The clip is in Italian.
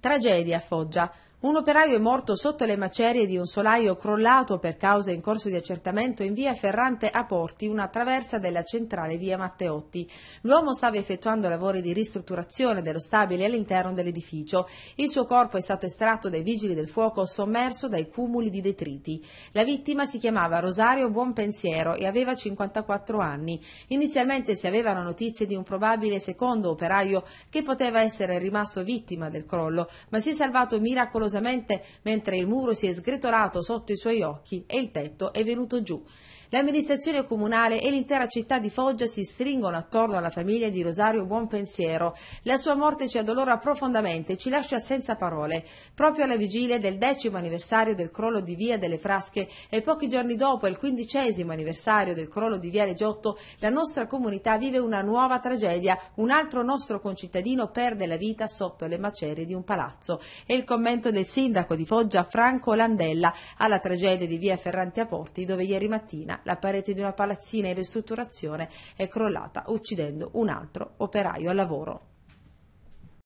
Tragedia Foggia. Un operaio è morto sotto le macerie di un solaio crollato per cause in corso di accertamento in via Ferrante a Porti, una traversa della centrale via Matteotti. L'uomo stava effettuando lavori di ristrutturazione dello stabile all'interno dell'edificio. Il suo corpo è stato estratto dai vigili del fuoco sommerso dai cumuli di detriti. La vittima si chiamava Rosario Buonpensiero e aveva 54 anni. Inizialmente si avevano notizie di un probabile secondo operaio che poteva essere rimasto vittima del crollo, ma si è salvato miracolosamente faticosamente mentre il muro si è sgretolato sotto i suoi occhi e il tetto è venuto giù. L'amministrazione comunale e l'intera città di Foggia si stringono attorno alla famiglia di Rosario Buonpensiero. La sua morte ci addolora profondamente e ci lascia senza parole. Proprio alla vigilia del decimo anniversario del crollo di Via delle Frasche e pochi giorni dopo il quindicesimo anniversario del crollo di Via Leggiotto, la nostra comunità vive una nuova tragedia. Un altro nostro concittadino perde la vita sotto le macerie di un palazzo. E il commento del il sindaco di Foggia Franco Landella alla tragedia di via Ferranti a Porti dove ieri mattina la parete di una palazzina in ristrutturazione è crollata uccidendo un altro operaio al lavoro.